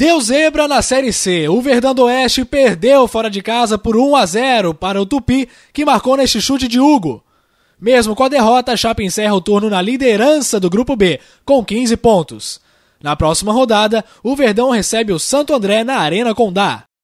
Deu zebra na Série C. O Verdão do Oeste perdeu fora de casa por 1 a 0 para o Tupi, que marcou neste chute de Hugo. Mesmo com a derrota, a Chapa encerra o turno na liderança do Grupo B, com 15 pontos. Na próxima rodada, o Verdão recebe o Santo André na Arena Condá.